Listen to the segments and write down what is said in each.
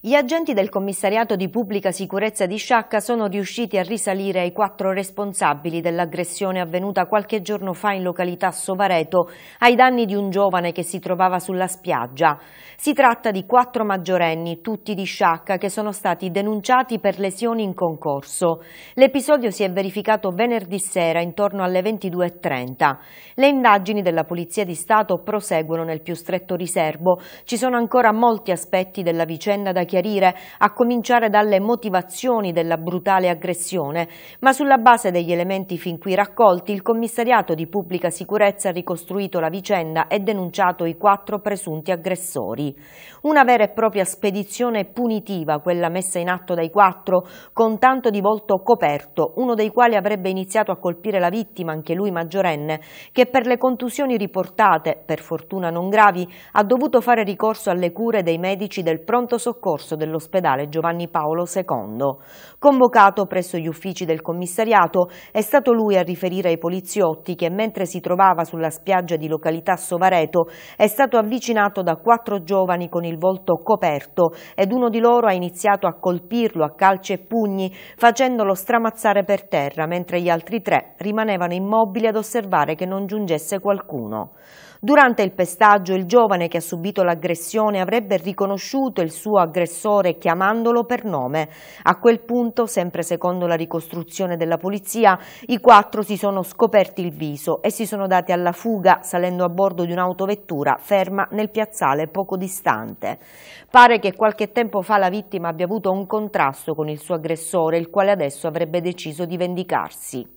Gli agenti del commissariato di pubblica sicurezza di Sciacca sono riusciti a risalire ai quattro responsabili dell'aggressione avvenuta qualche giorno fa in località Sovareto ai danni di un giovane che si trovava sulla spiaggia. Si tratta di quattro maggiorenni, tutti di Sciacca, che sono stati denunciati per lesioni in concorso. L'episodio si è verificato venerdì sera intorno alle 22.30. Le indagini della Polizia di Stato proseguono nel più stretto riservo. Ci sono ancora molti aspetti della vicenda da chiarire, a cominciare dalle motivazioni della brutale aggressione, ma sulla base degli elementi fin qui raccolti il commissariato di pubblica sicurezza ha ricostruito la vicenda e denunciato i quattro presunti aggressori. Una vera e propria spedizione punitiva quella messa in atto dai quattro con tanto di volto coperto, uno dei quali avrebbe iniziato a colpire la vittima, anche lui maggiorenne, che per le contusioni riportate, per fortuna non gravi, ha dovuto fare ricorso alle cure dei medici del pronto soccorso concorso dell'ospedale Giovanni Paolo II. Convocato presso gli uffici del commissariato, è stato lui a riferire ai poliziotti che mentre si trovava sulla spiaggia di località Sovareto è stato avvicinato da quattro giovani con il volto coperto ed uno di loro ha iniziato a colpirlo a calci e pugni facendolo stramazzare per terra mentre gli altri tre rimanevano immobili ad osservare che non giungesse qualcuno. Durante il pestaggio il giovane che ha subito l'aggressione avrebbe riconosciuto il suo aggressore chiamandolo per nome. A quel punto, sempre secondo la ricostruzione della polizia, i quattro si sono scoperti il viso e si sono dati alla fuga salendo a bordo di un'autovettura ferma nel piazzale poco distante. Pare che qualche tempo fa la vittima abbia avuto un contrasto con il suo aggressore, il quale adesso avrebbe deciso di vendicarsi.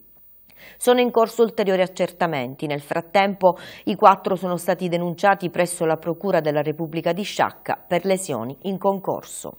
Sono in corso ulteriori accertamenti. Nel frattempo i quattro sono stati denunciati presso la Procura della Repubblica di Sciacca per lesioni in concorso.